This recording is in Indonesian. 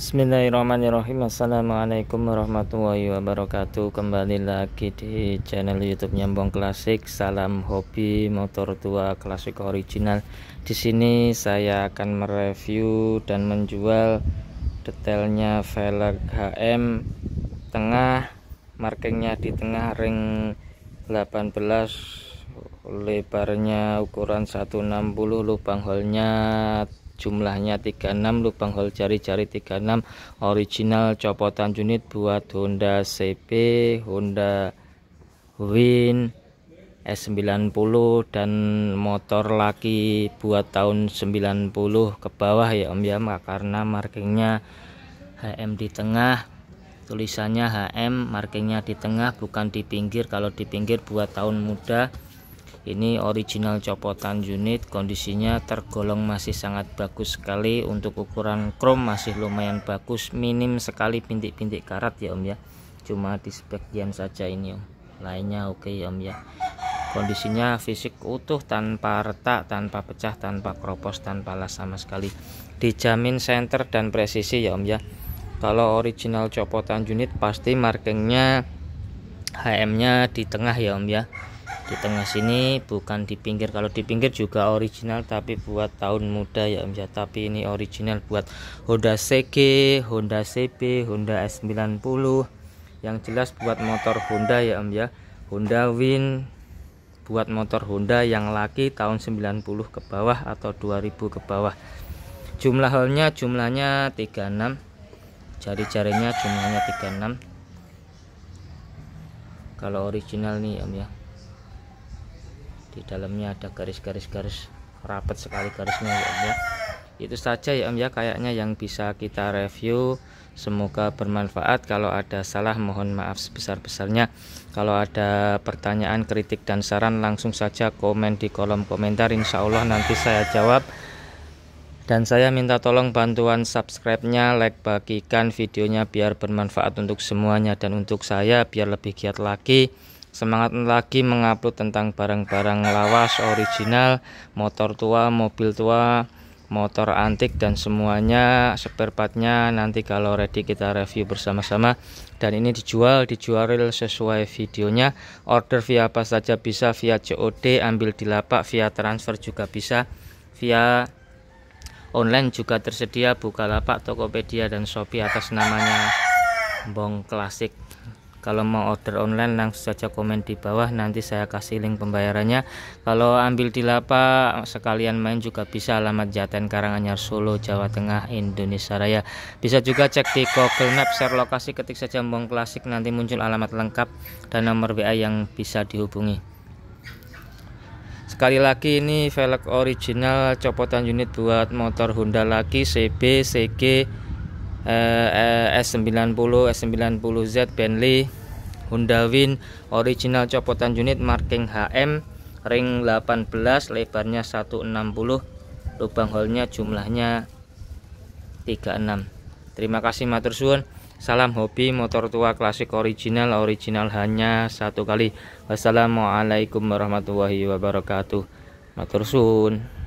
Bismillahirrahmanirrahim Assalamualaikum warahmatullahi wabarakatuh Kembali lagi di channel youtube nyambung Klasik Salam hobi motor tua klasik original Di sini saya akan mereview dan menjual Detailnya velg HM Tengah Markingnya di tengah ring 18 Lebarnya ukuran 160 Lubang holnya jumlahnya 36 lubang hole jari-jari 36 original copotan unit buat Honda CP Honda Win S90 dan motor laki buat tahun 90 ke bawah ya Om ya karena markingnya HM di tengah tulisannya HM markingnya di tengah bukan di pinggir kalau di pinggir buat tahun muda ini original copotan unit kondisinya tergolong masih sangat bagus sekali untuk ukuran chrome masih lumayan bagus minim sekali bintik-bintik karat ya om ya cuma di sebagian saja ini om lainnya oke okay, om ya kondisinya fisik utuh tanpa retak tanpa pecah tanpa kropos tanpa las sama sekali dijamin center dan presisi ya om ya kalau original copotan unit pasti markingnya HM nya di tengah ya om ya di tengah sini bukan di pinggir kalau di pinggir juga original tapi buat tahun muda ya Om ya tapi ini original buat Honda CG Honda CP Honda S90 yang jelas buat motor Honda ya Om ya Honda Win buat motor Honda yang laki tahun 90 ke bawah atau 2000 ke bawah jumlah holnya jumlahnya 36 jari-jarinya jumlahnya 36 kalau original nih om ya di dalamnya ada garis-garis garis rapat sekali garisnya ya Om ya itu saja ya Om ya kayaknya yang bisa kita review semoga bermanfaat kalau ada salah mohon maaf sebesar-besarnya kalau ada pertanyaan kritik dan saran langsung saja komen di kolom komentar Insya Allah nanti saya jawab dan saya minta tolong bantuan subscribe-nya, like, bagikan videonya biar bermanfaat untuk semuanya dan untuk saya biar lebih giat lagi Semangat lagi mengupload tentang barang-barang lawas, original, motor tua, mobil tua, motor antik dan semuanya spare partnya nanti kalau ready kita review bersama-sama dan ini dijual dijual real sesuai videonya order via apa saja bisa via COD ambil di lapak via transfer juga bisa via online juga tersedia Buka lapak Tokopedia dan Shopee atas namanya Bong Klasik kalau mau order online langsung saja komen di bawah nanti saya kasih link pembayarannya kalau ambil di lapak sekalian main juga bisa alamat Jaten Karanganyar Solo Jawa Tengah Indonesia Raya bisa juga cek di Google Maps share lokasi ketik saja Mbong Klasik nanti muncul alamat lengkap dan nomor WA yang bisa dihubungi sekali lagi ini velg original copotan unit buat motor Honda lagi CB CG Eh, eh, S90, S90Z Bentley, Honda Win original copotan unit marking HM ring 18 lebarnya 160 lubang holnya jumlahnya 36 terima kasih matur suwun salam hobi motor tua klasik original original hanya satu kali wassalamualaikum warahmatullahi wabarakatuh matur suwun